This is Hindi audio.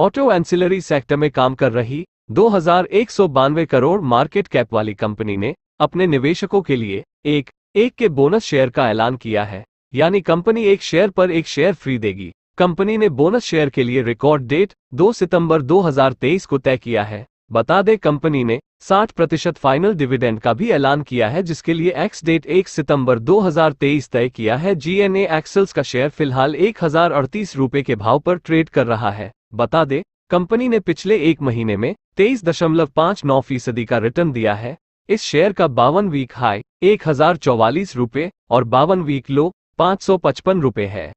ऑटो एंसिलरी सेक्टर में काम कर रही दो करोड़ मार्केट कैप वाली कंपनी ने अपने निवेशकों के लिए एक एक के बोनस शेयर का ऐलान किया है यानी कंपनी एक शेयर पर एक शेयर फ्री देगी कंपनी ने बोनस शेयर के लिए रिकॉर्ड डेट 2 सितंबर 2023 को तय किया है बता दें कंपनी ने 60 प्रतिशत फाइनल डिविडेंड का भी ऐलान किया है जिसके लिए एक्स डेट 1 सितंबर 2023 तय किया है जीएनए एक्सेल्स का शेयर फिलहाल एक हजार के भाव पर ट्रेड कर रहा है बता दे कंपनी ने पिछले एक महीने में तेईस दशमलव नौ फीसदी का रिटर्न दिया है इस शेयर का बावन वीक हाई एक हजार चौवालीस रूपए और बावन वीक लो पाँच सौ पचपन रूपए है